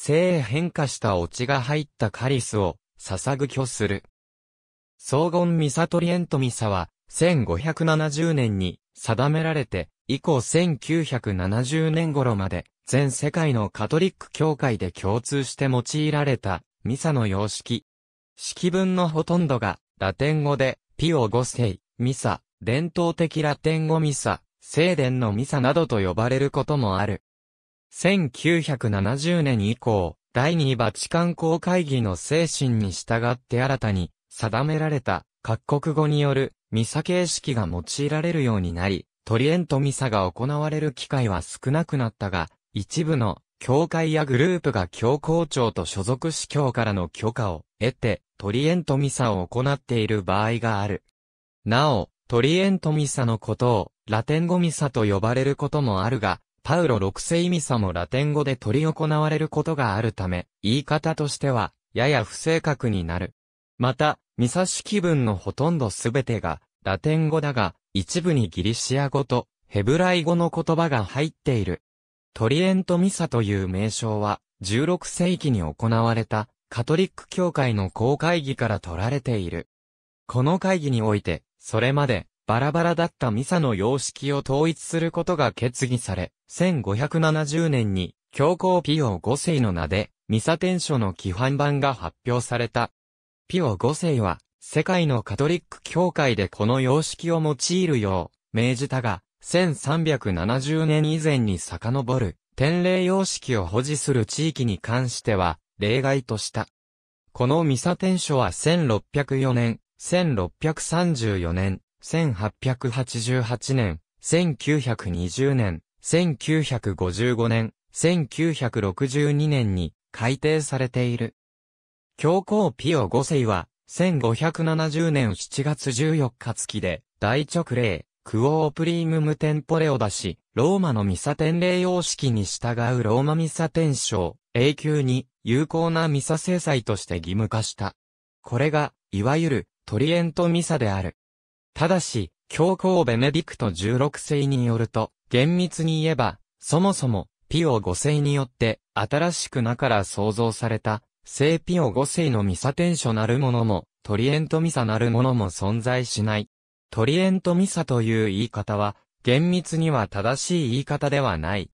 性へ変化したオチが入ったカリスを、捧ぐ挙する。荘厳ミサトリエントミサは、1570年に定められて、以降1970年頃まで、全世界のカトリック教会で共通して用いられた、ミサの様式。式文のほとんどが、ラテン語で、ピオゴセイ、ミサ、伝統的ラテン語ミサ、聖殿のミサなどと呼ばれることもある。1970年以降、第2バチカン公会議の精神に従って新たに定められた各国語によるミサ形式が用いられるようになり、トリエントミサが行われる機会は少なくなったが、一部の教会やグループが教皇庁と所属司教からの許可を得て、トリエントミサを行っている場合がある。なお、トリエントミサのことをラテン語ミサと呼ばれることもあるが、パウロ6世ミサもラテン語で取り行われることがあるため、言い方としては、やや不正確になる。また、ミサ式文のほとんどすべてが、ラテン語だが、一部にギリシア語と、ヘブライ語の言葉が入っている。トリエントミサという名称は、16世紀に行われた、カトリック教会の公会議から取られている。この会議において、それまで、バラバラだったミサの様式を統一することが決議され、1570年に教皇ピオ5世の名で、ミサ天書の規範版が発表された。ピオ5世は、世界のカトリック教会でこの様式を用いるよう、命じたが、1370年以前に遡る、天霊様式を保持する地域に関しては、例外とした。このミサ天書は1604年、1634年、1888年、1920年、1955年、1962年に改定されている。教皇ピオ5世は、1570年7月14日月で、大直令、クオープリームムテンポレを出し、ローマのミサ典礼様式に従うローマミサ典章、永久に有効なミサ制裁として義務化した。これが、いわゆる、トリエントミサである。ただし、教皇ベネディクト16世によると、厳密に言えば、そもそも、ピオ5世によって、新しくなから創造された、聖ピオ5世のミサテンショなるものも、トリエントミサなるものも存在しない。トリエントミサという言い方は、厳密には正しい言い方ではない。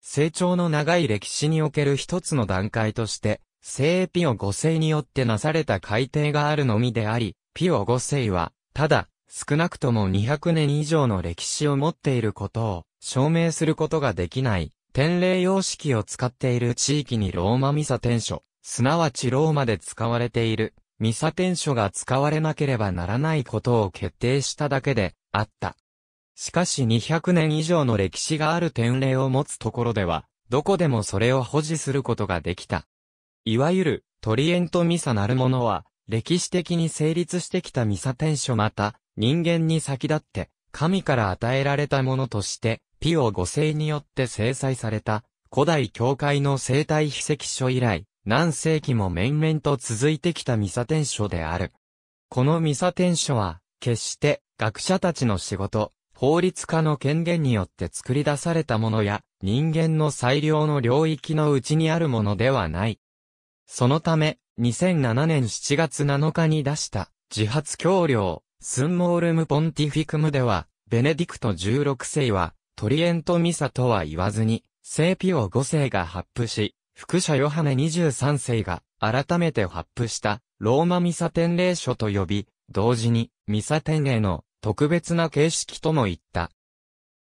成長の長い歴史における一つの段階として、聖ピオ5世によってなされた改定があるのみであり、ピオ5世は、ただ、少なくとも200年以上の歴史を持っていることを証明することができない典礼様式を使っている地域にローマミサ天書、すなわちローマで使われているミサ天書が使われなければならないことを決定しただけであった。しかし200年以上の歴史がある典礼を持つところでは、どこでもそれを保持することができた。いわゆるトリエントミサなるものは、歴史的に成立してきたミサ天書また、人間に先立って、神から与えられたものとして、ピオ五世によって制裁された、古代教会の生態秘跡書以来、何世紀も面々と続いてきたミサテン書である。このミサテン書は、決して学者たちの仕事、法律家の権限によって作り出されたものや、人間の最良の領域のうちにあるものではない。そのため、2007年7月7日に出した、自発教領、スンモールムポンティフィクムでは、ベネディクト16世は、トリエントミサとは言わずに、聖ピオ5世が発布し、副者ヨハネ23世が改めて発布したローマミサ典礼書と呼び、同時にミサ典礼の特別な形式とも言った。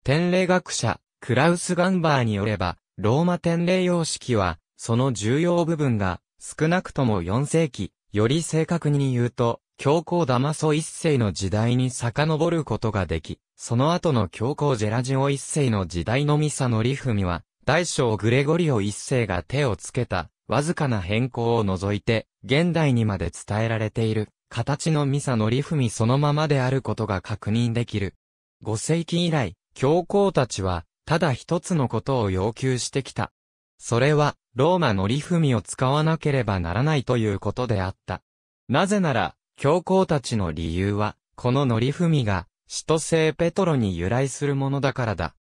典礼学者、クラウス・ガンバーによれば、ローマ典礼様式は、その重要部分が少なくとも4世紀、より正確に言うと、教皇ダマソ一世の時代に遡ることができ、その後の教皇ジェラジオ一世の時代のミサのリフミは、大将グレゴリオ一世が手をつけた、わずかな変更を除いて、現代にまで伝えられている、形のミサのリフミそのままであることが確認できる。5世紀以来、教皇たちは、ただ一つのことを要求してきた。それは、ローマのリフミを使わなければならないということであった。なぜなら、教皇たちの理由は、この乗り踏みが、使徒聖ペトロに由来するものだからだ。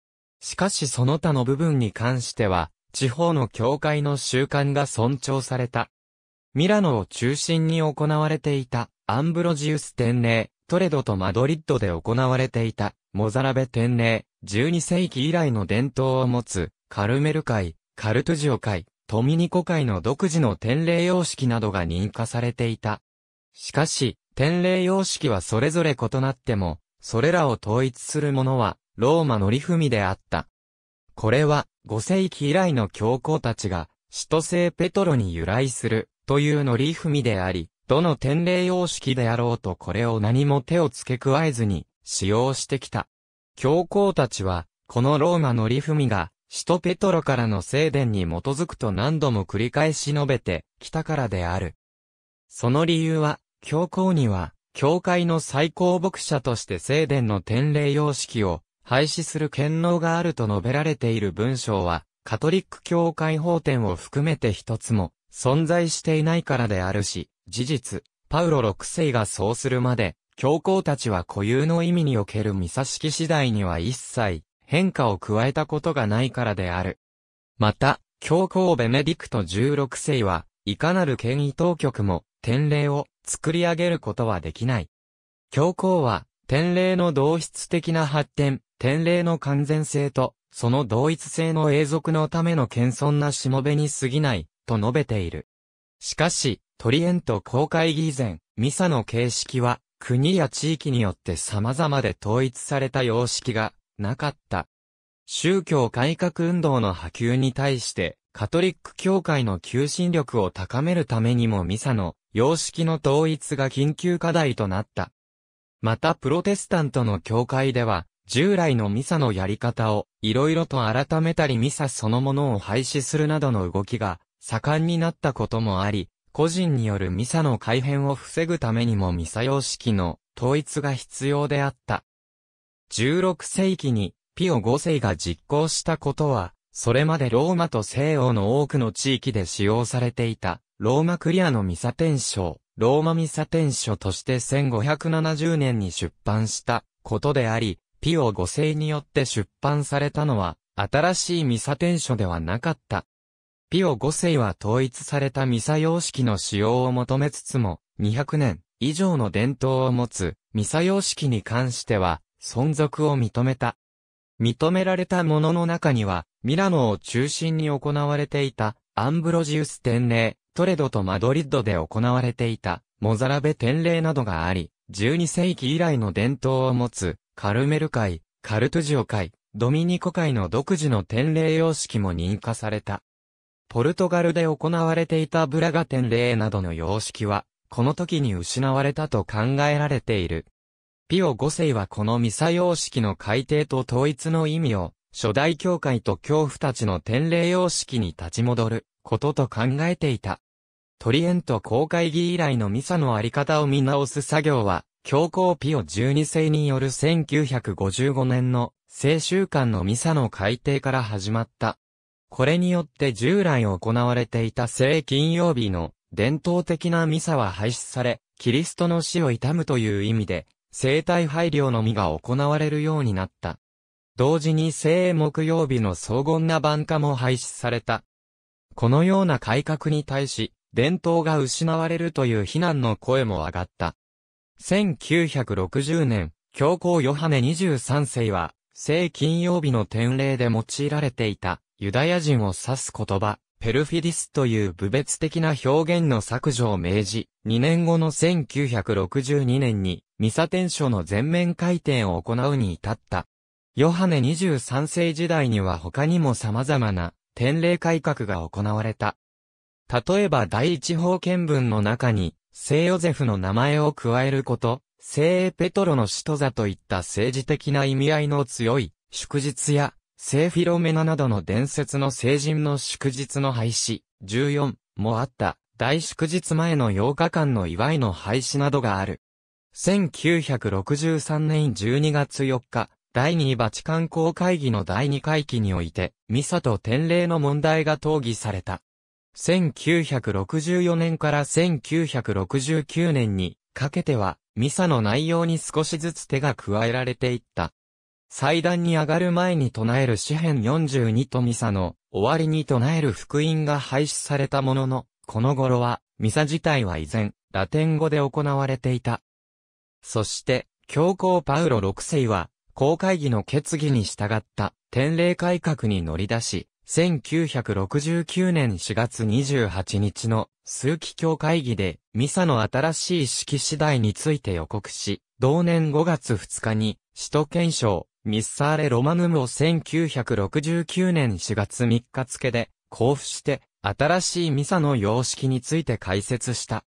しかしその他の部分に関しては、地方の教会の習慣が尊重された。ミラノを中心に行われていた、アンブロジウス天礼、トレドとマドリッドで行われていた、モザラベ天礼、12世紀以来の伝統を持つ、カルメル会、カルトゥジオ会、トミニコ会の独自の天礼様式などが認可されていた。しかし、典礼様式はそれぞれ異なっても、それらを統一するものは、ローマのふ文であった。これは、5世紀以来の教皇たちが、使徒聖ペトロに由来する、というのふ文であり、どの典礼様式であろうとこれを何も手を付け加えずに、使用してきた。教皇たちは、このローマのふ文が、使徒ペトロからの聖伝に基づくと何度も繰り返し述べてきたからである。その理由は、教皇には、教会の最高牧者として聖殿の典礼様式を廃止する権能があると述べられている文章は、カトリック教会法典を含めて一つも存在していないからであるし、事実、パウロ6世がそうするまで、教皇たちは固有の意味における見差し次第には一切変化を加えたことがないからである。また、教皇ベネディクト16世は、いかなる権威当局も、典礼を作り上げることはできない。教皇は、天霊の同質的な発展、天霊の完全性と、その同一性の永続のための謙遜なしもべに過ぎない、と述べている。しかし、トリエント公会議以前、ミサの形式は、国や地域によって様々で統一された様式が、なかった。宗教改革運動の波及に対して、カトリック教会の求心力を高めるためにもミサの様式の統一が緊急課題となった。またプロテスタントの教会では、従来のミサのやり方を、いろいろと改めたりミサそのものを廃止するなどの動きが、盛んになったこともあり、個人によるミサの改変を防ぐためにもミサ様式の統一が必要であった。16世紀にピオ5世が実行したことは、それまでローマと西欧の多くの地域で使用されていたローマクリアのミサテン書、ローマミサテン書として1570年に出版したことであり、ピオ5世によって出版されたのは、新しいミサテン書ではなかった。ピオ5世は統一されたミサ様式の使用を求めつつも、200年以上の伝統を持つミサ様式に関しては、存続を認めた。認められたものの中には、ミラノを中心に行われていたアンブロジウス天霊、トレドとマドリッドで行われていた、モザラベ典礼などがあり、12世紀以来の伝統を持つ、カルメル会、カルトジオ会、ドミニコ会の独自の典礼様式も認可された。ポルトガルで行われていたブラガ典礼などの様式は、この時に失われたと考えられている。ピオ5世はこのミサ様式の改定と統一の意味を、初代教会と教父たちの典礼様式に立ち戻ることと考えていた。トリエント公会議以来のミサのあり方を見直す作業は、教皇ピオ12世による1955年の聖週間のミサの改定から始まった。これによって従来行われていた聖金曜日の伝統的なミサは廃止され、キリストの死を悼むという意味で、生体配慮のみが行われるようになった。同時に聖木曜日の荘厳な晩化も廃止された。このような改革に対し、伝統が失われるという非難の声も上がった。1960年、教皇ヨハネ23世は、聖金曜日の典礼で用いられていた、ユダヤ人を指す言葉、ペルフィディスという部別的な表現の削除を命じ、2年後の1962年に、ミサテン書の全面改定を行うに至った。ヨハネ23世時代には他にも様々な、典礼改革が行われた。例えば第一法見文の中に、聖ヨゼフの名前を加えること、聖ペトロの使徒座といった政治的な意味合いの強い、祝日や、聖フィロメナなどの伝説の聖人の祝日の廃止、14もあった、大祝日前の8日間の祝いの廃止などがある。1963年12月4日、第2バチカン公会議の第2会期において、ミサと天礼の問題が討議された。1964年から1969年にかけては、ミサの内容に少しずつ手が加えられていった。祭壇に上がる前に唱える詩編42とミサの終わりに唱える福音が廃止されたものの、この頃は、ミサ自体は依然、ラテン語で行われていた。そして、教皇パウロ6世は、公会議の決議に従った、天霊改革に乗り出し、1969年4月28日の数期協会議でミサの新しい式次第について予告し、同年5月2日に首都憲章ミッサーレ・ロマヌムを1969年4月3日付で交付して新しいミサの様式について解説した。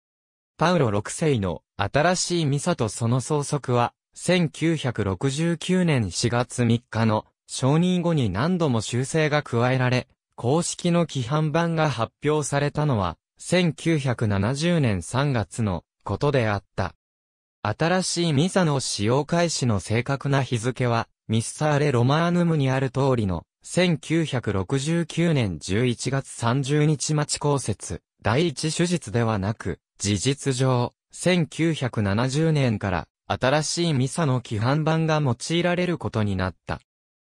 パウロ6世の新しいミサとその総則は1969年4月3日の承認後に何度も修正が加えられ、公式の規範版が発表されたのは、1970年3月のことであった。新しいミサの使用開始の正確な日付は、ミッサーレ・ロマーヌムにある通りの、1969年11月30日町公設、第一手術ではなく、事実上、1970年から、新しいミサの規範版が用いられることになった。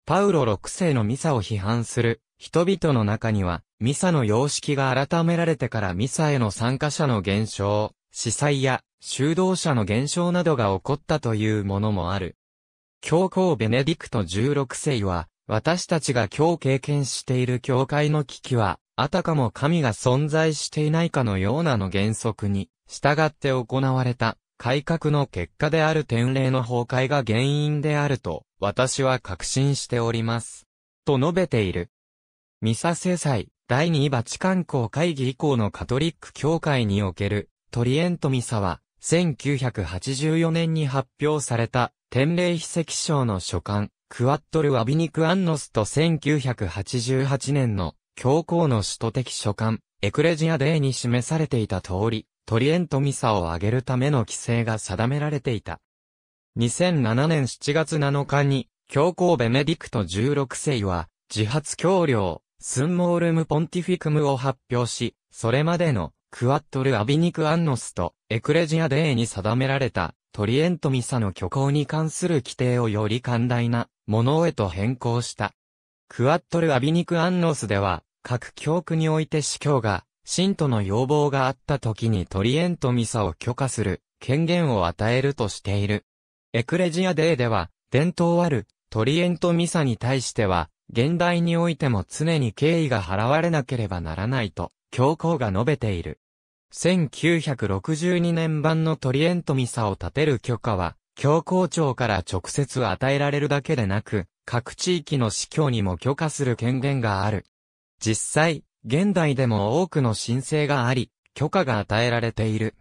パウロ6世のミサを批判する人々の中には、ミサの様式が改められてからミサへの参加者の減少、司祭や修道者の減少などが起こったというものもある。教皇ベネディクト16世は、私たちが今日経験している教会の危機は、あたかも神が存在していないかのようなの原則に、従って行われた改革の結果である天霊の崩壊が原因であると、私は確信しております。と述べている。ミサ制裁、第2バチカン公会議以降のカトリック教会における、トリエントミサは、1984年に発表された、天霊秘跡賞の書簡、クワットル・ワビニク・アンノスと1988年の、教皇の首都的書簡、エクレジアデーに示されていた通り、トリエントミサを上げるための規制が定められていた。2007年7月7日に、教皇ベネディクト16世は、自発教領、スンモールムポンティフィクムを発表し、それまでの、クワットル・アビニク・アンノスと、エクレジア・デーに定められた、トリエントミサの虚構に関する規定をより寛大な、ものへと変更した。クワットル・アビニク・アンノスでは、各教区において司教が、信徒の要望があった時にトリエントミサを許可する権限を与えるとしている。エクレジアデーでは、伝統あるトリエントミサに対しては、現代においても常に敬意が払われなければならないと、教皇が述べている。1962年版のトリエントミサを立てる許可は、教皇庁から直接与えられるだけでなく、各地域の司教にも許可する権限がある。実際、現代でも多くの申請があり、許可が与えられている。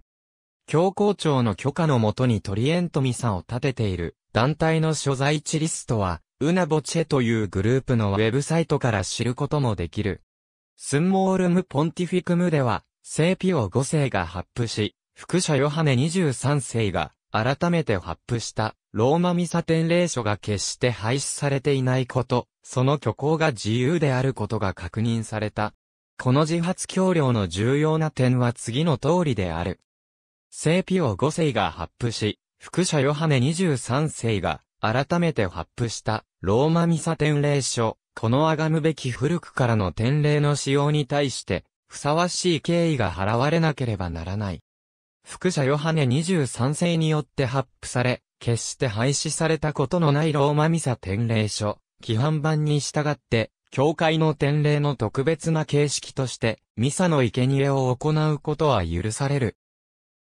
教皇庁の許可のもとにトリエントミサを立てている団体の所在地リストは、ウナボチェというグループのウェブサイトから知ることもできる。スンモールムポンティフィクムでは、聖ピオ5世が発布し、副者ヨハネ23世が改めて発布したローマミサ典礼書が決して廃止されていないこと、その虚構が自由であることが確認された。この自発教領の重要な点は次の通りである。聖ピオ5世が発布し、副者ヨハネ23世が改めて発布したローマミサ典礼書、このあがむべき古くからの典礼の使用に対して、ふさわしい敬意が払われなければならない。副者ヨハネ23世によって発布され、決して廃止されたことのないローマミサ典礼書、規範版に従って、教会の典礼の特別な形式として、ミサの生贄を行うことは許される。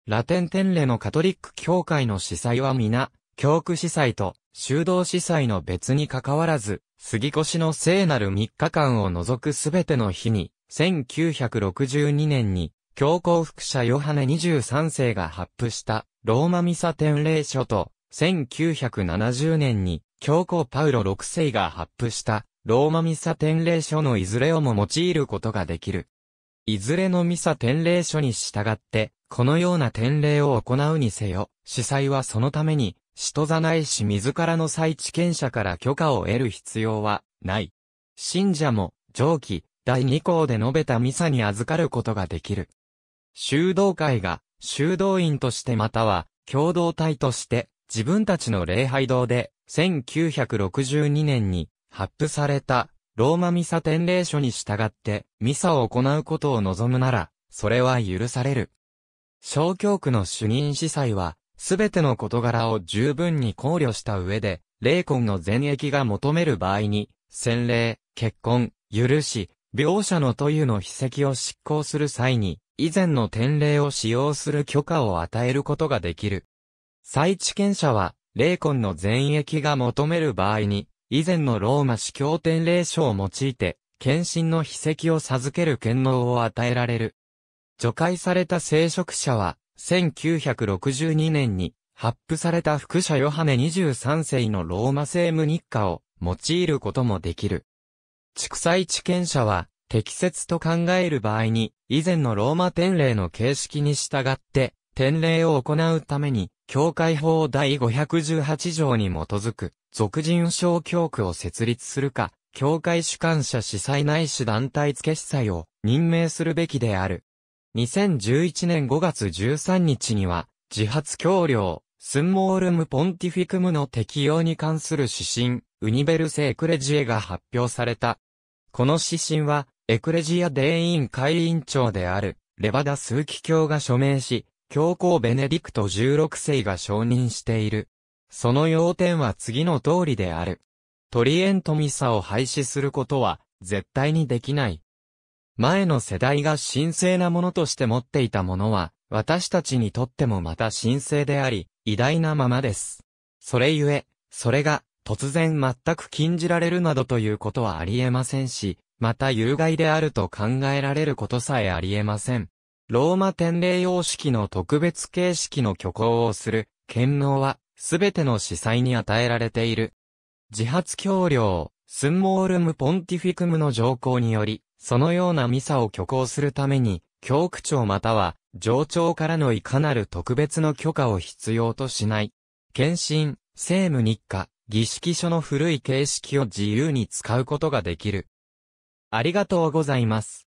ラテン典礼のカトリック教会の司祭は皆、教区司祭と修道司祭の別に関わらず、杉越の聖なる3日間を除くすべての日に、1962年に、教皇副者ヨハネ23世が発布したローマミサ典礼書と、1970年に教皇パウロ6世が発布したローマミサ典礼書のいずれをも用いることができる。いずれのミサ典礼書に従って、このような典礼を行うにせよ、司祭はそのために、使徒座ないし自らの再知見者から許可を得る必要はない。信者も、上記、第二項で述べたミサに預かることができる。修道会が、修道院としてまたは、共同体として、自分たちの礼拝堂で、1962年に、発布された、ローマミサ典礼書に従って、ミサを行うことを望むなら、それは許される。小教区の主任司祭は、すべての事柄を十分に考慮した上で、霊魂の全益が求める場合に、洗礼、結婚、許し、描写のというの筆跡を執行する際に、以前の典礼を使用する許可を与えることができる。再知見者は、霊魂の全益が求める場合に、以前のローマ司教典礼書を用いて、献身の秘跡を授ける権能を与えられる。除外された聖職者は、1962年に発布された副者ヨハネ23世のローマ政務日課を用いることもできる。畜産地権者は適切と考える場合に以前のローマ典礼の形式に従って典礼を行うために教会法第518条に基づく俗人小教区を設立するか、教会主管者司祭ないし団体付司祭を任命するべきである。2011年5月13日には、自発教領、スンモールム・ポンティフィクムの適用に関する指針、ウニベルセ・エクレジエが発表された。この指針は、エクレジアデイン会員長である、レバダ・スーキ教が署名し、教皇ベネディクト16世が承認している。その要点は次の通りである。トリエントミサを廃止することは、絶対にできない。前の世代が神聖なものとして持っていたものは、私たちにとってもまた神聖であり、偉大なままです。それゆえ、それが、突然全く禁じられるなどということはありえませんし、また有害であると考えられることさえありえません。ローマ天礼様式の特別形式の虚構をする、権能は、すべての司祭に与えられている。自発橋領、スンモールムポンティフィクムの条項により、そのようなミサを挙行するために、教区長または、上長からのいかなる特別の許可を必要としない。検診、政務日課、儀式書の古い形式を自由に使うことができる。ありがとうございます。